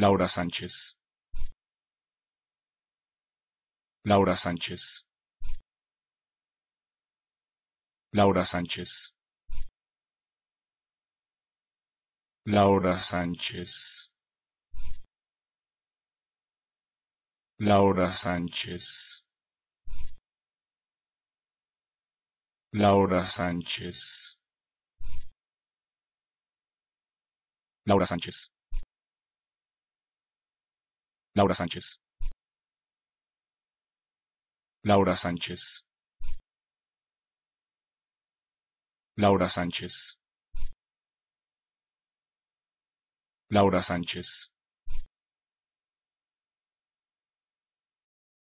Laura Sánchez. Laura Sánchez. Laura Sánchez. Laura Sánchez. Laura Sánchez. Laura Sánchez. Laura Sánchez. Laura Sánchez. Laura Sánchez. Laura Sánchez. Laura Sánchez.